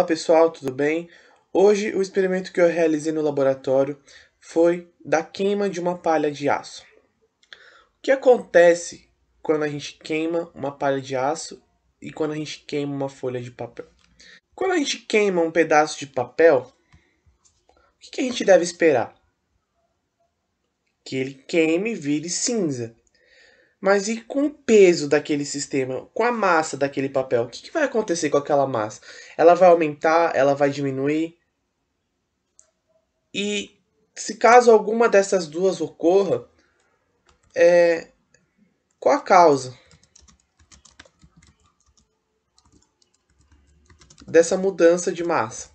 Olá pessoal, tudo bem? Hoje o experimento que eu realizei no laboratório foi da queima de uma palha de aço. O que acontece quando a gente queima uma palha de aço e quando a gente queima uma folha de papel? Quando a gente queima um pedaço de papel, o que a gente deve esperar? Que ele queime e vire cinza. Mas e com o peso daquele sistema, com a massa daquele papel? O que, que vai acontecer com aquela massa? Ela vai aumentar? Ela vai diminuir? E se caso alguma dessas duas ocorra, é, qual a causa dessa mudança de massa?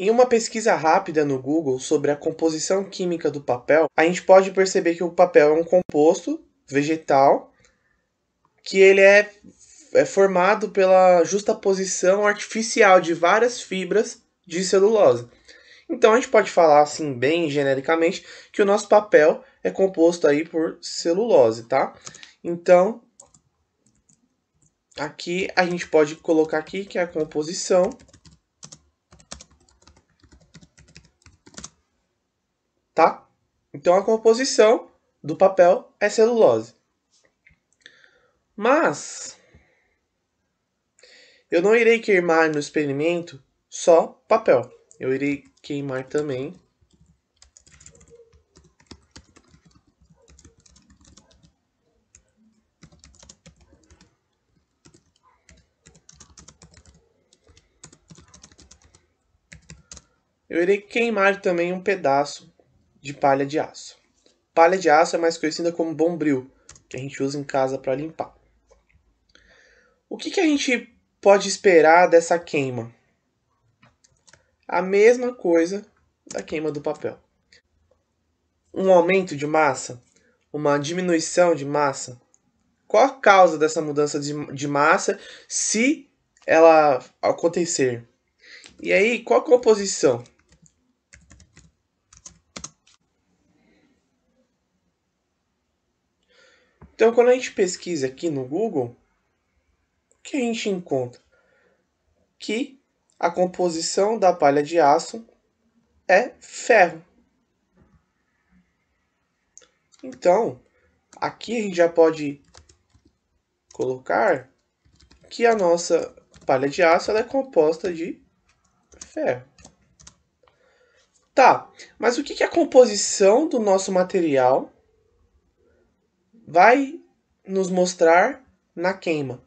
Em uma pesquisa rápida no Google sobre a composição química do papel, a gente pode perceber que o papel é um composto vegetal que ele é, é formado pela justaposição artificial de várias fibras de celulose. Então a gente pode falar assim bem genericamente que o nosso papel é composto aí por celulose, tá? Então aqui a gente pode colocar aqui que é a composição tá? Então a composição do papel é celulose. Mas eu não irei queimar no experimento só papel. Eu irei queimar também Eu irei queimar também um pedaço de palha de aço. Palha de aço é mais conhecida como bombril, que a gente usa em casa para limpar. O que, que a gente pode esperar dessa queima? A mesma coisa da queima do papel. Um aumento de massa, uma diminuição de massa. Qual a causa dessa mudança de, massa se ela acontecer? E aí, qual a composição? Então, quando a gente pesquisa aqui no Google, o que a gente encontra? Que a composição da palha de aço é ferro. Então, aqui a gente já pode colocar que a nossa palha de aço é composta de ferro. Tá, mas o que é a composição do nosso material vai nos mostrar na queima.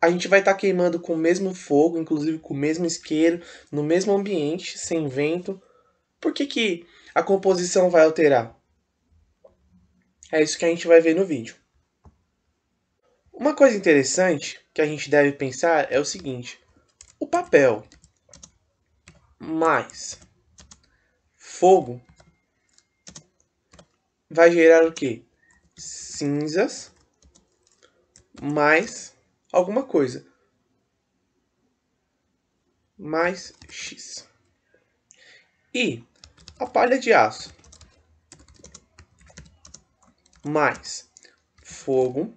A gente vai estar tá queimando com o mesmo fogo, inclusive com o mesmo isqueiro, no mesmo ambiente, sem vento. Por que, que a composição vai alterar? É isso que a gente vai ver no vídeo. Uma coisa interessante que a gente deve pensar é o seguinte: o papel mais fogo vai gerar o quê? cinzas mais alguma coisa. Mais X. E a palha de aço mais fogo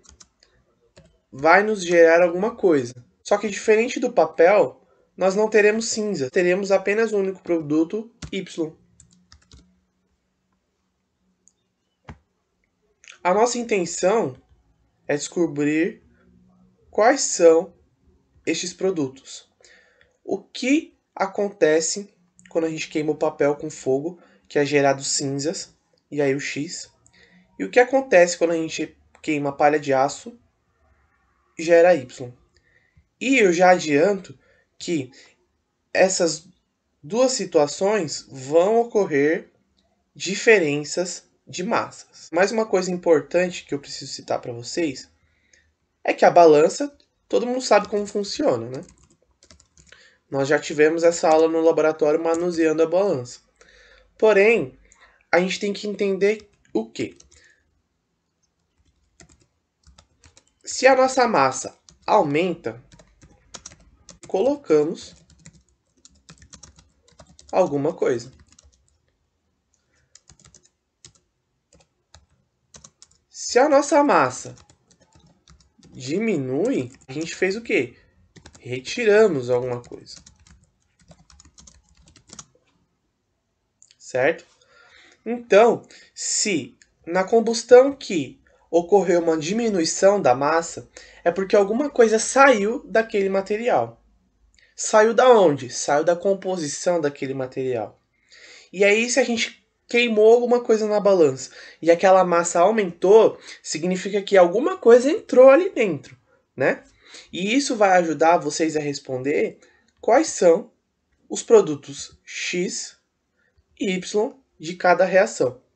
vai nos gerar alguma coisa. Só que diferente do papel, nós não teremos cinza, teremos apenas um único produto Y. A nossa intenção é descobrir quais são estes produtos. O que acontece quando a gente queima o papel com fogo, que é gerado cinzas, e aí o X. E o que acontece quando a gente queima palha de aço, gera Y. E eu já adianto que essas duas situações vão ocorrer diferenças de massas. Mais uma coisa importante que eu preciso citar para vocês é que a balança, todo mundo sabe como funciona, né? Nós já tivemos essa aula no laboratório manuseando a balança. Porém, a gente tem que entender o que? Se a nossa massa aumenta, colocamos alguma coisa. Se a nossa massa diminui, a gente fez o quê? Retiramos alguma coisa. Certo? Então, se na combustão que ocorreu uma diminuição da massa, é porque alguma coisa saiu daquele material. Saiu da onde? Saiu da composição daquele material. E aí, se a gente queimou alguma coisa na balança e aquela massa aumentou, significa que alguma coisa entrou ali dentro, né? E isso vai ajudar vocês a responder quais são os produtos X e Y de cada reação.